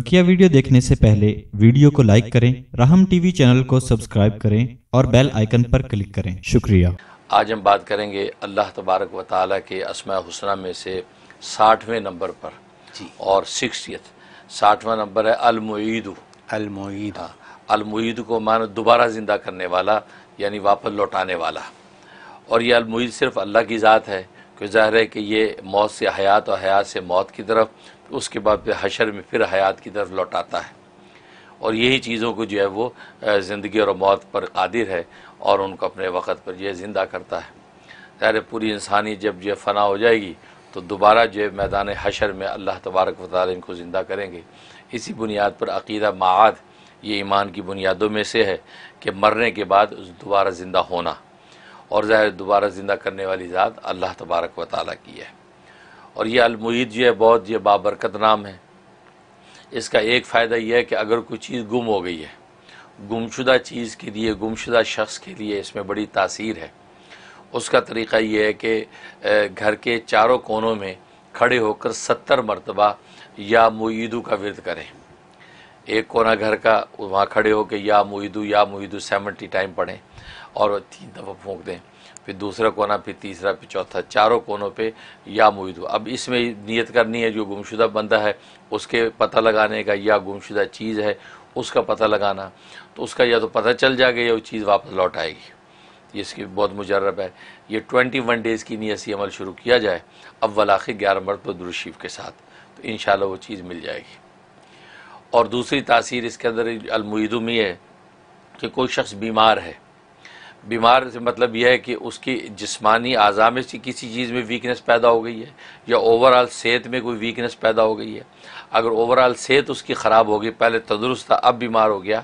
बकिया वीडियो देखने से पहले वीडियो को लाइक करें राहम टीवी चैनल को सब्सक्राइब करें और बेल आइकन पर क्लिक करें शुक्रिया आज हम बात करेंगे अल्लाह तबारक व ताली के असमा हुसना में से साठवें नंबर पर और सिक्सटियथ साठवां नंबर है अलमुईद अलमुईद हाँ को मानो दोबारा ज़िंदा करने वाला यानी वापस लौटाने वाला और ये अलमुईद सिर्फ अल्लाह की ज़ात है क्योंकि ज़ाहिर है कि ये मौत से हयात और हयात से मौत की तरफ उसके बाद फिर हशर में फिर हयात की तरफ लौटाता है और यही चीज़ों को जो है वो ज़िंदगी और मौत पर कादिर है और उनको अपने वक़्त पर जो है ज़िंदा करता है ज़ाहिर पूरी इंसानी जब जो फ़ना हो जाएगी तो दोबारा जो है मैदान हशर में अल्लाह तबारक वाल इनको ज़िंदा करेंगे इसी बुनियाद पर अकीदा माद ये ईमान की बुनियादों में से है कि मरने के बाद दोबारा ज़िंदा होना और ज़ाहिर दोबारा ज़िंदा करने वाली ज़ात अल्लाह तबारक वाली की है और यह अलमुहित जो है बहुत ये बाबरकत नाम है इसका एक फ़ायदा यह है कि अगर कोई चीज़ गुम हो गई है गुमशुदा चीज़ के लिए गुमशुदा शख्स के लिए इसमें बड़ी तासीर है उसका तरीक़ा यह है कि घर के चारों कोनों में खड़े होकर सत्तर मरतबा या मुईदू का विरद करें एक कोना घर का वहाँ खड़े होकर या मुईदू या मुईदू सेवेंटी टाइम पढ़ें और तीन दफ़ा फूँक दें फिर दूसरा कोना फिर तीसरा फिर चौथा चारों कोनों पे या मुहित अब इसमें नियत करनी है जो गुमशुदा बंदा है उसके पता लगाने का या गुमशुदा चीज़ है उसका पता लगाना तो उसका या तो पता चल जाएगा या वो चीज़ वापस लौट आएगी ये इसकी बहुत मुजरब है ये ट्वेंटी वन डेज़ की नीयत से अमल शुरू किया जाए अब आखिर ग्यारह मरतब दुरुशीफ के साथ तो इन वो चीज़ मिल जाएगी और दूसरी तासीर इसके अंदर अलमुदुम ये है कि कोई शख्स बीमार है बीमार से मतलब यह है कि उसकी जिस्मानी अज़ा से किसी चीज़ में वीकनेस पैदा हो गई है या ओवरऑल सेहत में कोई वीकनेस पैदा हो गई है अगर ओवरऑल सेहत उसकी ख़राब हो गई पहले तंदुरुस्त था अब बीमार हो गया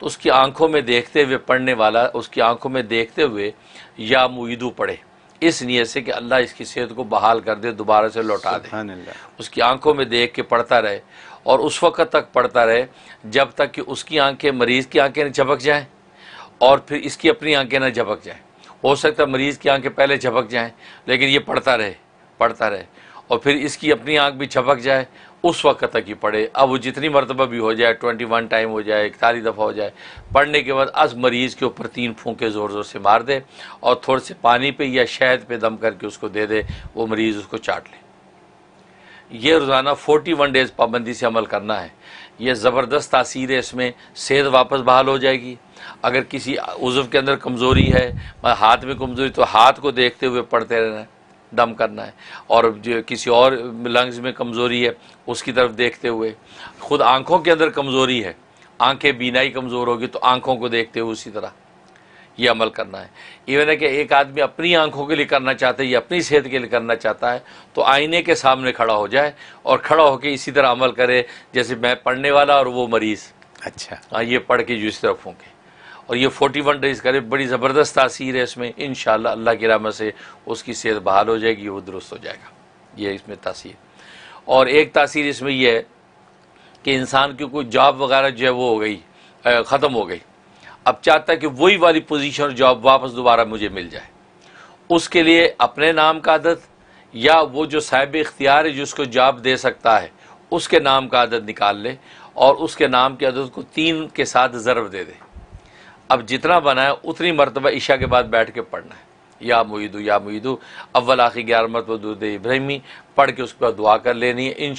तो उसकी आंखों में देखते हुए पढ़ने वाला उसकी आंखों में देखते हुए या मुईदू पढ़े इस नीयत से कि अल्लाह इसकी सेहत को बहाल कर दे दोबारा से लौटा दे उसकी आंखों में देख के पढ़ता रहे और उस वक़्त तक पढ़ता रहे जब तक कि उसकी आंखें मरीज़ की आंखें चपक जाएँ और फिर इसकी अपनी आंखें ना झपक जाएं हो सकता है मरीज़ की आंखें पहले झपक जाएं लेकिन ये पढ़ता रहे पढ़ता रहे और फिर इसकी अपनी आंख भी झपक जाए उस वक्त तक ही पढ़े अब वो जितनी मरतबा भी हो जाए ट्वेंटी वन टाइम हो जाए इकतालीस दफ़ा हो जाए पढ़ने के बाद अस मरीज़ के ऊपर तीन फूँके ज़ोर ज़ोर से मार दे और थोड़े से पानी पे या शहद पे दम करके उसको दे दे वो मरीज़ उसको चाट लें ये रोज़ाना फोर्टी वन डेज़ पाबंदी से अमल करना है यह ज़बरदस्त तासीर है इसमें सेहत वापस बहाल हो जाएगी अगर किसी उज़व के अंदर कमज़ोरी है हाथ में कमज़ोरी तो हाथ को देखते हुए पढ़ते रहना है दम करना है और जो किसी और लंग्स में कमज़ोरी है उसकी तरफ देखते हुए ख़ुद आँखों के अंदर कमज़ोरी है आंखें बीनाई कमज़ोर होगी तो आंखों को देखते हुए उसी तरह ये अमल करना है इवन है कि एक आदमी अपनी आंखों के लिए करना चाहता है या अपनी सेहत के लिए करना चाहता है तो आईने के सामने खड़ा हो जाए और खड़ा होकर इसी तरह अमल करे जैसे मैं पढ़ने वाला और वो मरीज़ अच्छा हाँ ये पढ़ के जो इस तरफ होंगे और ये फोर्टी वन डेज करे बड़ी ज़बरदस्त तासीर है इसमें इन अल्लाह की राम से उसकी सेहत बहाल हो जाएगी वो दुरुस्त हो जाएगा ये इसमें तासीर और एक तासीर इसमें यह है कि इंसान की कोई जॉब वगैरह जो है वो हो गई ख़त्म हो गई अब चाहता है कि वही वाली पोजीशन और जॉब वापस दोबारा मुझे मिल जाए उसके लिए अपने नाम का आदत या वो जो साहिब इख्तियार है जिसको जॉब दे सकता है उसके नाम का आदत निकाल ले और उसके नाम की आदत को तीन के साथ ज़रब दे दे अब जितना बनाए उतनी मरतबा ईशा के बाद बैठ के पढ़ना है या मुईदू या मुईदू अव्वल आखिर ग्यारह मरतबा इब्राहिमी पढ़ के उसके बाद दुआ कर लेनी है इन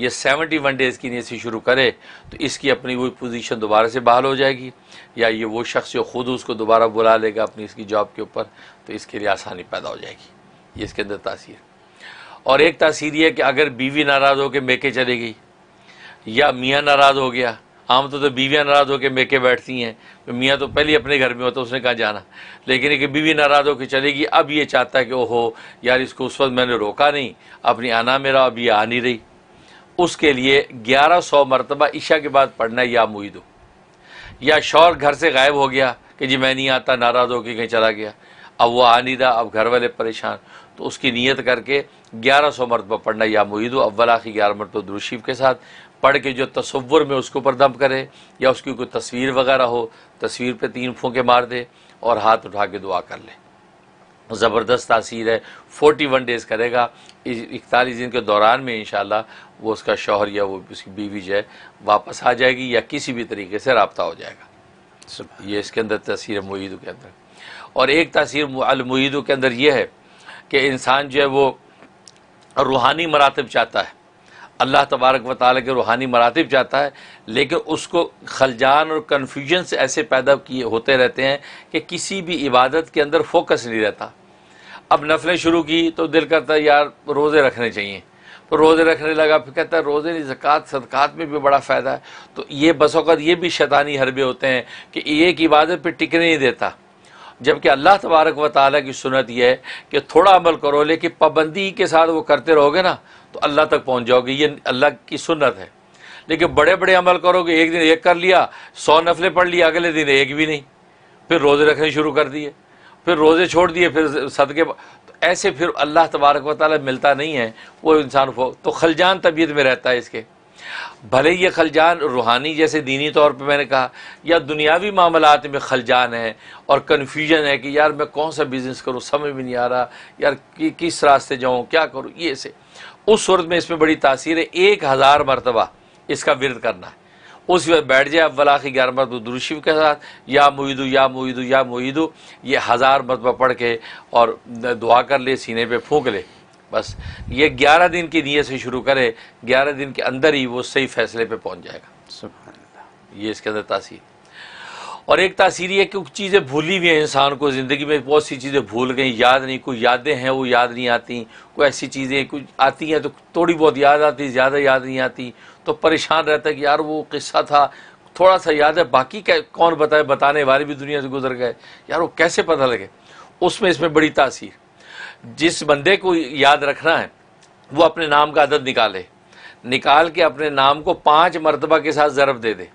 ये सेवेंटी वन डेज़ की नियत शुरू करे तो इसकी अपनी वही पोजीशन दोबारा से बहाल हो जाएगी या ये वो शख्स जो खुद उसको दोबारा बुला लेगा अपनी इसकी जॉब के ऊपर तो इसके लिए आसानी पैदा हो जाएगी ये इसके अंदर तासीर और एक तासीर यह कि अगर बीवी नाराज़ होकर मेके चले गई या मियाँ नाराज़ हो गया आम तो, तो बीवियाँ नाराज़ होकर मेके बैठती हैं तो मियाँ तो पहले अपने घर में होता तो उसने कहा जाना लेकिन एक बीवी नाराज़ होकर चलेगी अब ये चाहता है कि ओहो यार इसको उस वक्त मैंने रोका नहीं अपनी आना मेरा अब ये आ नहीं रही उसके लिए ग्यारह सौ मरतबा ईशा के बाद पढ़ना या मुई दो या शौर घर से गायब हो गया कि जी मैं नहीं आता नाराज़ होकर कहीं चला गया अब वो आ नहीं रहा अब घर वाले परेशान तो उसकी नीयत करके ग्यारह सौ मरतबा पढ़ना या मुहिदो अव्वल आखिर ग्यारह मरतबा दुरुशीफ के साथ पढ़ के जो तस्वुर में उसके ऊपर दम करे या उसकी कोई तस्वीर वगैरह हो तस्वीर पे तीन फूके मार दे और हाथ उठा के दुआ कर ले ज़बरदस्त तासीर है फोर्टी वन डेज़ करेगा इकतालीस दिन के दौरान में इन वो उसका शौहर या वो उसकी बीवी जो है वापस आ जाएगी या किसी भी तरीके से रबता हो जाएगा ये इसके अंदर तस्वीर मुहिदों के अंदर और एक तसीर अलमुहिदों के अंदर यह है कि इंसान जो है वो रूहानी मरातब चाहता है अल्लाह तबारक व ताल के रूहानी मरातब जाता है लेकिन उसको खलजान और कन्फ्यूजन से ऐसे पैदा किए होते रहते हैं कि किसी भी इबादत के अंदर फोकस नहीं रहता अब नफलें शुरू की तो दिल करता है यार रोज़े रखने चाहिए तो रोज़े रखने लगा फिर कहता है रोज़े नहीं जक़ात सदक़ात में भी बड़ा फ़ायदा है तो ये बसोकत ये भी शैतानी हरबे होते हैं कि एक इबादत पर टिकने नहीं देता जबकि अल्लाह तबारक व ताली की सुनत यह है कि थोड़ा अमल करो लेकिन पाबंदी के साथ वो करते रहोगे ना तो अल्लाह तक पहुँच जाओगे ये अल्लाह की सुनत है लेकिन बड़े बड़े अमल करोगे एक दिन एक कर लिया सौ नफले पढ़ लिया अगले दिन एक भी नहीं फिर रोज़े रखने शुरू कर दिए फिर रोज़े छोड़ दिए फिर सदके तो ऐसे फिर अल्लाह तबारक व ताली मिलता नहीं है वो इंसान तो खलजान तबीयत में रहता है इसके भले ये खलजान रूहानी जैसे दीनी तौर पे मैंने कहा या दुनियावी मामलात में खलजान है और कन्फ्यूजन है कि यार मैं कौन सा बिज़नेस करूँ समझ में नहीं आ रहा यार कि, किस रास्ते जाऊँ क्या करूँ ये से उस सूरत में इसमें बड़ी तासीर है एक हज़ार मरतबा इसका विरद करना है उस वक्त बैठ जाए अव्वला की ग्यारह मरतब दुरुशिव के साथ या मुहिदु या मुहिदु या मुहिदु ये हज़ार मरतबा पढ़ के और दुआ कर ले सीने पर फूँक ले बस ये ग्यारह दिन की नीयत से शुरू करे ग्यारह दिन के अंदर ही वो सही फैसले पे पहुंच जाएगा ये इसके अंदर तासीर और एक तासीर ये कि कुछ चीज़ें भूली हुई हैं इंसान को ज़िंदगी में बहुत सी चीज़ें भूल गई याद नहीं कोई यादें हैं वो याद नहीं आती कोई ऐसी चीज़ें कुछ आती हैं तो थोड़ी बहुत याद आती ज़्यादा याद नहीं आती तो परेशान रहता है कि यार वो किस्सा था थोड़ा सा याद है बाकी क्या कौन बताए बताने वाले भी दुनिया से गुजर गए यार वो कैसे पता लगे उसमें इसमें बड़ी तासीर जिस बंदे को याद रखना है वो अपने नाम का अदद निकाले निकाल के अपने नाम को पाँच मरतबा के साथ ज़रब दे दे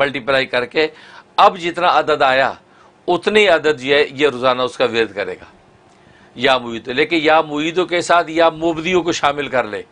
मल्टीप्लाई करके अब जितना अदद आया उतनी अदद ये ये रोज़ाना उसका वेद करेगा या मुईद लेकिन या मुईदों के साथ या मुबदियों को शामिल कर ले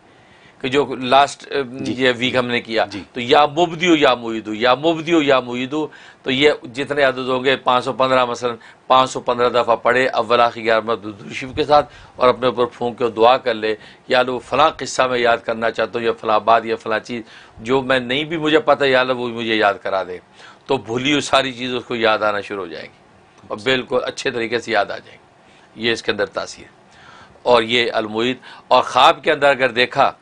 कि जो लास्ट ये वीक हमने किया तो या मुबदियो या मुहिदो या मुबदियो या मुहिदो तो ये जितने अदद होंगे पाँच सौ पंद्रह मसलन पाँच सौ पंद्रह दफ़ा पढ़े अव्वल आखिर ग्यारहशिफ के साथ और अपने ऊपर फूँक के दुआ कर ले या लो फ़लाँ किस्सा में याद करना चाहता हूँ या फ़लाँ बात या फ़लाँ चीज़ जो मैं नहीं भी मुझे पता या लो वो मुझे याद करा दे तो भूली हुई सारी चीज़ उसको याद आना शुरू हो जाएगी और बिल्कुल अच्छे तरीके से याद आ जाएगी ये इसके अंदर तासीर और ये अलमुद और ख़्वाब के अंदर अगर देखा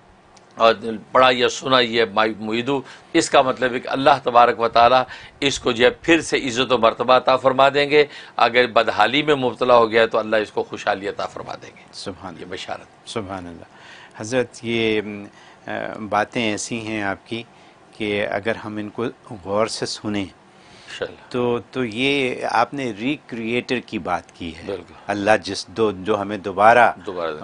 और पढ़ा या सुना ये माई मुहिदू इसका मतलब है कि अल्लाह तबारक व ताली इसको जो है फिर से इज़्ज़त व मरतबा अता फरमा देंगे अगर बदहाली में मुबतला हो गया तो अल्लाह इसको खुशहाली अता फरमा देंगे सुबहान ये बशारत सुबहान हज़रत ये बातें ऐसी हैं आपकी कि अगर हम इनको गौर से सुने तो तो ये आपने रिक्रिएटर की बात की है अल्लाह जिस दो जो हमें दोबारा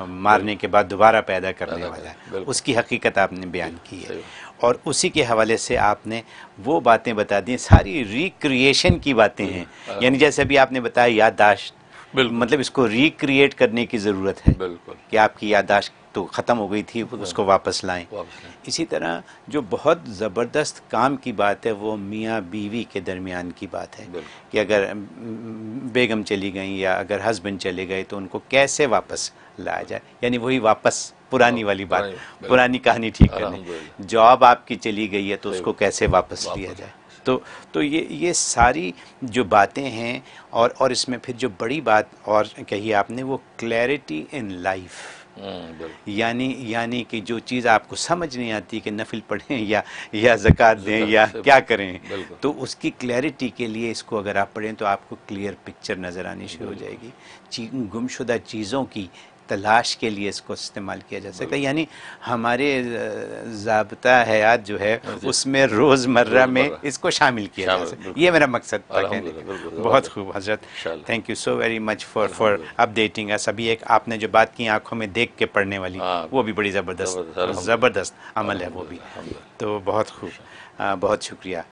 मारने के बाद दोबारा पैदा करने वाला है उसकी हकीकत आपने बयान की है और उसी के हवाले से आपने वो बातें बता दी सारी रिक्रिएशन की बातें हैं यानी जैसे अभी आपने बताया याददाश्त बिल्कुल मतलब इसको रिक्रिएट करने की ज़रूरत है बिल्कुल कि आपकी यादाश्त तो ख़त्म हो गई थी उसको वापस लाएं इसी तरह जो बहुत ज़बरदस्त काम की बात है वो मियाँ बीवी के दरमियान की बात है कि अगर बेगम चली गई या अगर हस्बैंड चले गए तो उनको कैसे वापस लाया जाए यानी वही वापस पुरानी हाँ, वाली बात पुरानी कहानी ठीक करनी जॉब आपकी चली गई है तो उसको कैसे वापस लिया जाए तो तो ये ये सारी जो बातें हैं और और इसमें फिर जो बड़ी बात और कही आपने वो क्लैरिटी इन लाइफ यानी यानी कि जो चीज़ आपको समझ नहीं आती कि नफिल पढ़ें या या जक़ात दें या क्या करें तो उसकी क्लैरिटी के लिए इसको अगर आप पढ़ें तो आपको क्लियर पिक्चर नज़र आनी शुरू हो जाएगी गुमशुदा चीज़ों की तलाश के लिए इसको इस्तेमाल किया जा सकता है यानी हमारे जबता हयात जो है उसमें रोज़मर्रा में इसको शामिल किया जा सकता है ये मेरा मकसद बहुत खूब हजरत thank you so very much for for updating us अभी एक आपने जो बात की आंखों में देख के पढ़ने वाली हाँ। वो भी बड़ी ज़बरदस्त ज़बरदस्त अमल है वो भी तो बहुत खूब बहुत शुक्रिया